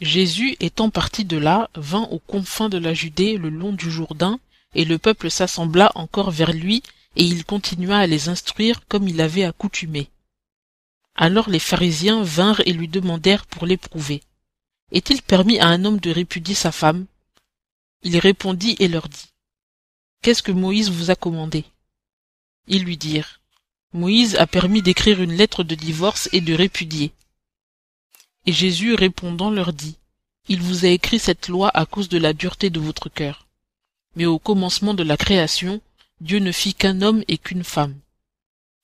Jésus étant parti de là, vint aux confins de la Judée le long du Jourdain, et le peuple s'assembla encore vers lui, et il continua à les instruire comme il avait accoutumé. Alors les pharisiens vinrent et lui demandèrent pour l'éprouver. Est-il permis à un homme de répudier sa femme Il répondit et leur dit. Qu'est-ce que Moïse vous a commandé Ils lui dirent. Moïse a permis d'écrire une lettre de divorce et de répudier. Et Jésus répondant leur dit, Il vous a écrit cette loi à cause de la dureté de votre cœur. Mais au commencement de la création, Dieu ne fit qu'un homme et qu'une femme.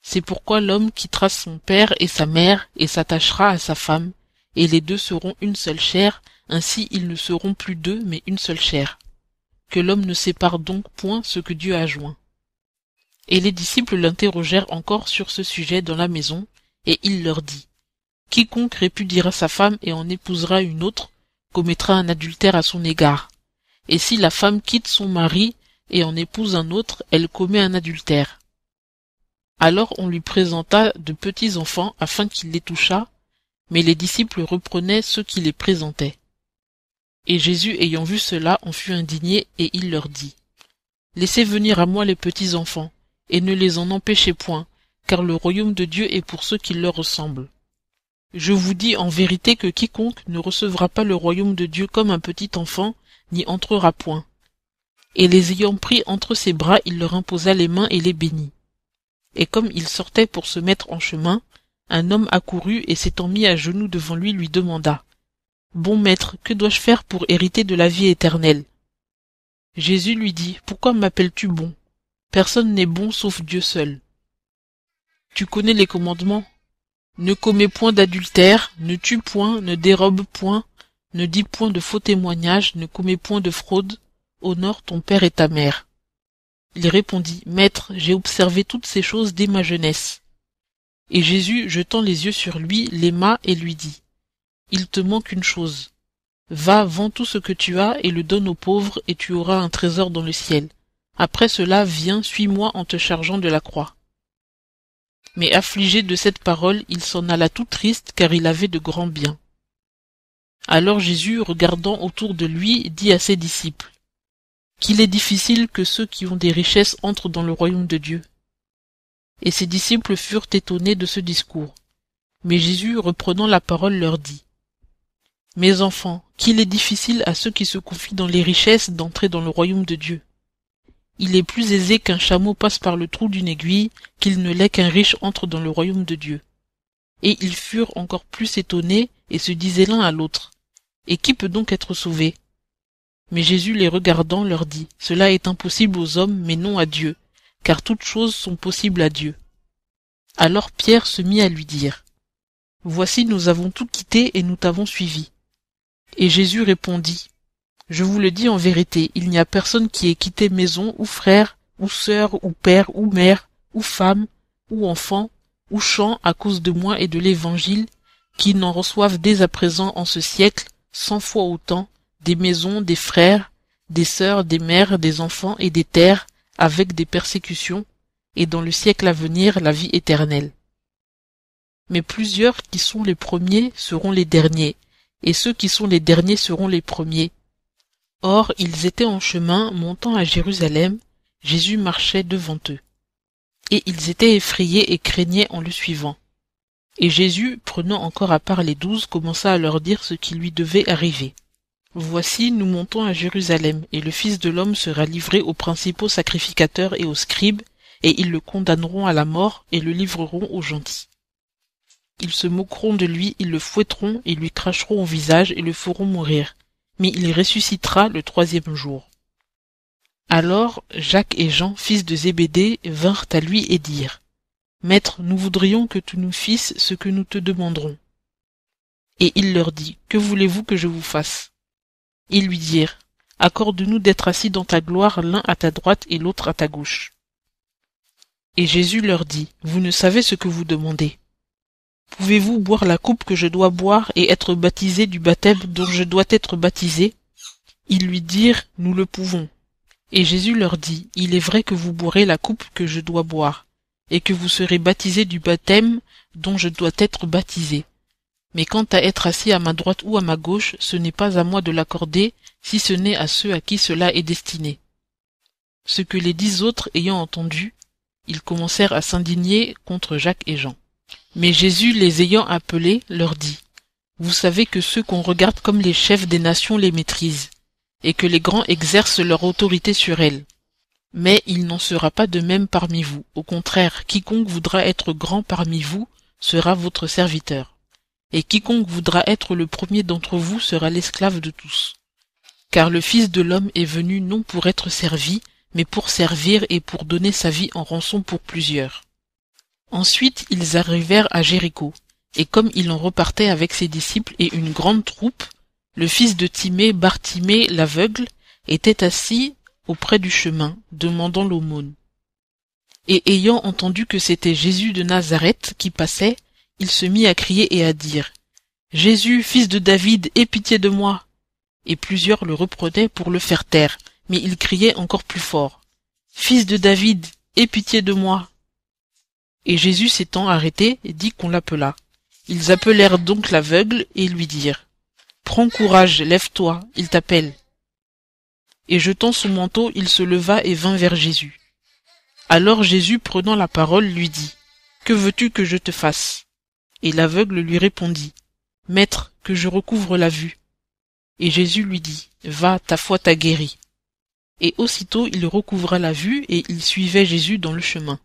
C'est pourquoi l'homme quittera son père et sa mère et s'attachera à sa femme, et les deux seront une seule chair, ainsi ils ne seront plus deux mais une seule chair. Que l'homme ne sépare donc point ce que Dieu a joint. Et les disciples l'interrogèrent encore sur ce sujet dans la maison, et il leur dit Quiconque répudiera sa femme et en épousera une autre commettra un adultère à son égard. Et si la femme quitte son mari et en épouse un autre, elle commet un adultère. Alors on lui présenta de petits enfants afin qu'il les touchât, mais les disciples reprenaient ceux qui les présentaient. Et Jésus ayant vu cela en fut indigné, et il leur dit. Laissez venir à moi les petits enfants, et ne les en empêchez point, car le royaume de Dieu est pour ceux qui leur ressemblent. Je vous dis en vérité que quiconque ne recevra pas le royaume de Dieu comme un petit enfant n'y entrera point. Et les ayant pris entre ses bras, il leur imposa les mains et les bénit. Et comme il sortait pour se mettre en chemin, un homme accourut et s'étant mis à genoux devant lui lui demanda Bon maître, que dois-je faire pour hériter de la vie éternelle Jésus lui dit Pourquoi m'appelles-tu bon Personne n'est bon sauf Dieu seul. Tu connais les commandements ne commets point d'adultère, ne tue point, ne dérobe point, ne dis point de faux témoignages, ne commets point de fraude, honore ton père et ta mère. Il répondit, Maître, j'ai observé toutes ces choses dès ma jeunesse. Et Jésus, jetant les yeux sur lui, l'aima et lui dit, Il te manque une chose. Va, vends tout ce que tu as et le donne aux pauvres, et tu auras un trésor dans le ciel. Après cela, viens, suis-moi en te chargeant de la croix mais affligé de cette parole, il s'en alla tout triste, car il avait de grands biens. Alors Jésus, regardant autour de lui, dit à ses disciples, Qu'il est difficile que ceux qui ont des richesses entrent dans le royaume de Dieu. Et ses disciples furent étonnés de ce discours. Mais Jésus, reprenant la parole, leur dit, Mes enfants, qu'il est difficile à ceux qui se confient dans les richesses d'entrer dans le royaume de Dieu. Il est plus aisé qu'un chameau passe par le trou d'une aiguille qu'il ne l'est qu'un riche entre dans le royaume de Dieu. Et ils furent encore plus étonnés et se disaient l'un à l'autre, Et qui peut donc être sauvé Mais Jésus les regardant leur dit, Cela est impossible aux hommes, mais non à Dieu, car toutes choses sont possibles à Dieu. Alors Pierre se mit à lui dire, Voici nous avons tout quitté et nous t'avons suivi. Et Jésus répondit, je vous le dis en vérité, il n'y a personne qui ait quitté maison ou frère, ou sœur, ou père, ou mère, ou femme, ou enfant, ou champ à cause de moi et de l'Évangile, qui n'en reçoive dès à présent en ce siècle cent fois autant des maisons, des frères, des sœurs, des mères, des enfants et des terres, avec des persécutions, et dans le siècle à venir la vie éternelle. Mais plusieurs qui sont les premiers seront les derniers, et ceux qui sont les derniers seront les premiers, Or ils étaient en chemin montant à Jérusalem, Jésus marchait devant eux. Et ils étaient effrayés et craignaient en le suivant. Et Jésus, prenant encore à part les douze, commença à leur dire ce qui lui devait arriver. Voici, nous montons à Jérusalem, et le Fils de l'homme sera livré aux principaux sacrificateurs et aux scribes, et ils le condamneront à la mort et le livreront aux gentils. Ils se moqueront de lui, ils le fouetteront et lui cracheront au visage et le feront mourir mais il ressuscitera le troisième jour. Alors Jacques et Jean, fils de Zébédée, vinrent à lui et dirent Maître, nous voudrions que tu nous fisses ce que nous te demanderons. Et il leur dit Que voulez-vous que je vous fasse Ils lui dirent Accorde-nous d'être assis dans ta gloire l'un à ta droite et l'autre à ta gauche. Et Jésus leur dit Vous ne savez ce que vous demandez. Pouvez-vous boire la coupe que je dois boire et être baptisé du baptême dont je dois être baptisé Ils lui dirent, Nous le pouvons. Et Jésus leur dit, Il est vrai que vous boirez la coupe que je dois boire, et que vous serez baptisé du baptême dont je dois être baptisé. Mais quant à être assis à ma droite ou à ma gauche, ce n'est pas à moi de l'accorder, si ce n'est à ceux à qui cela est destiné. Ce que les dix autres ayant entendu, ils commencèrent à s'indigner contre Jacques et Jean. Mais Jésus les ayant appelés, leur dit, Vous savez que ceux qu'on regarde comme les chefs des nations les maîtrisent, et que les grands exercent leur autorité sur elles. Mais il n'en sera pas de même parmi vous. Au contraire, quiconque voudra être grand parmi vous sera votre serviteur, et quiconque voudra être le premier d'entre vous sera l'esclave de tous. Car le Fils de l'homme est venu non pour être servi, mais pour servir et pour donner sa vie en rançon pour plusieurs. Ensuite ils arrivèrent à Jéricho. Et comme il en repartait avec ses disciples et une grande troupe, le fils de Timée, Bartimée l'aveugle, était assis auprès du chemin, demandant l'aumône. Et ayant entendu que c'était Jésus de Nazareth qui passait, il se mit à crier et à dire Jésus, fils de David, aie pitié de moi. Et plusieurs le reprenaient pour le faire taire, mais il criait encore plus fort. Fils de David, aie pitié de moi. Et Jésus s'étant arrêté, dit qu'on l'appela. Ils appelèrent donc l'aveugle et lui dirent, Prends courage, lève-toi, il t'appelle. Et jetant son manteau, il se leva et vint vers Jésus. Alors Jésus, prenant la parole, lui dit, Que veux-tu que je te fasse Et l'aveugle lui répondit, Maître, que je recouvre la vue. Et Jésus lui dit, Va, ta foi t'a guéri. Et aussitôt il recouvra la vue, et il suivait Jésus dans le chemin.